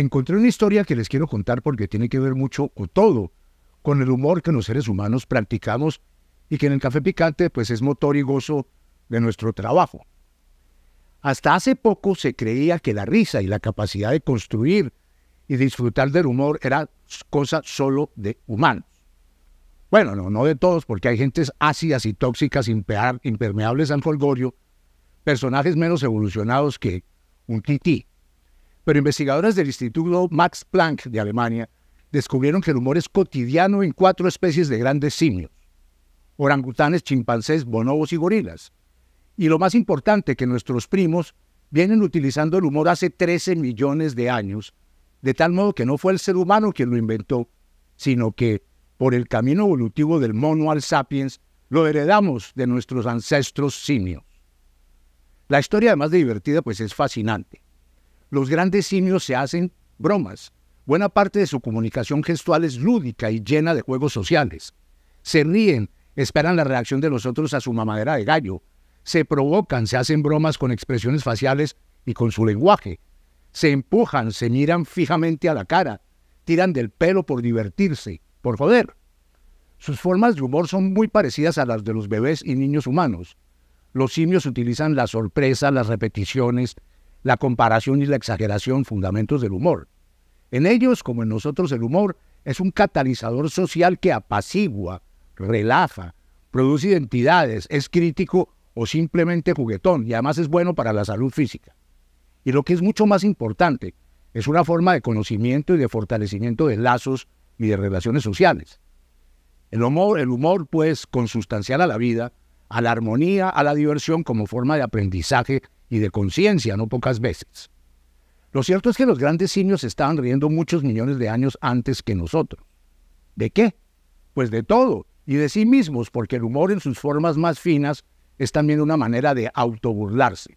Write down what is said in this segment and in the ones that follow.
encontré una historia que les quiero contar porque tiene que ver mucho o todo con el humor que los seres humanos practicamos y que en el café picante pues es motor y gozo de nuestro trabajo. Hasta hace poco se creía que la risa y la capacidad de construir y disfrutar del humor era cosa solo de humanos. Bueno, no, no de todos, porque hay gentes ácidas y tóxicas impermeables al folgorio, personajes menos evolucionados que un tití pero investigadores del Instituto Max Planck de Alemania descubrieron que el humor es cotidiano en cuatro especies de grandes simios, orangutanes, chimpancés, bonobos y gorilas. Y lo más importante, que nuestros primos vienen utilizando el humor hace 13 millones de años, de tal modo que no fue el ser humano quien lo inventó, sino que por el camino evolutivo del mono al sapiens lo heredamos de nuestros ancestros simios. La historia, además de divertida, pues es fascinante los grandes simios se hacen bromas. Buena parte de su comunicación gestual es lúdica y llena de juegos sociales. Se ríen, esperan la reacción de los otros a su mamadera de gallo. Se provocan, se hacen bromas con expresiones faciales y con su lenguaje. Se empujan, se miran fijamente a la cara, tiran del pelo por divertirse, por joder. Sus formas de humor son muy parecidas a las de los bebés y niños humanos. Los simios utilizan la sorpresa, las repeticiones, la comparación y la exageración, fundamentos del humor. En ellos, como en nosotros, el humor es un catalizador social que apacigua, relaja, produce identidades, es crítico o simplemente juguetón y además es bueno para la salud física. Y lo que es mucho más importante, es una forma de conocimiento y de fortalecimiento de lazos y de relaciones sociales. El humor, el humor pues, consustancial a la vida, a la armonía, a la diversión como forma de aprendizaje y de conciencia no pocas veces. Lo cierto es que los grandes simios estaban riendo muchos millones de años antes que nosotros. ¿De qué? Pues de todo, y de sí mismos, porque el humor en sus formas más finas es también una manera de autoburlarse.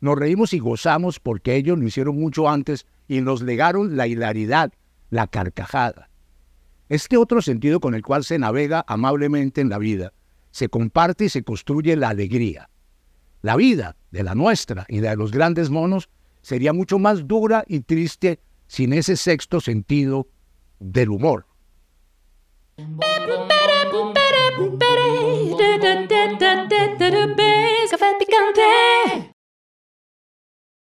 Nos reímos y gozamos porque ellos lo hicieron mucho antes y nos legaron la hilaridad, la carcajada. Este otro sentido con el cual se navega amablemente en la vida, se comparte y se construye la alegría la vida de la nuestra y la de los grandes monos sería mucho más dura y triste sin ese sexto sentido del humor.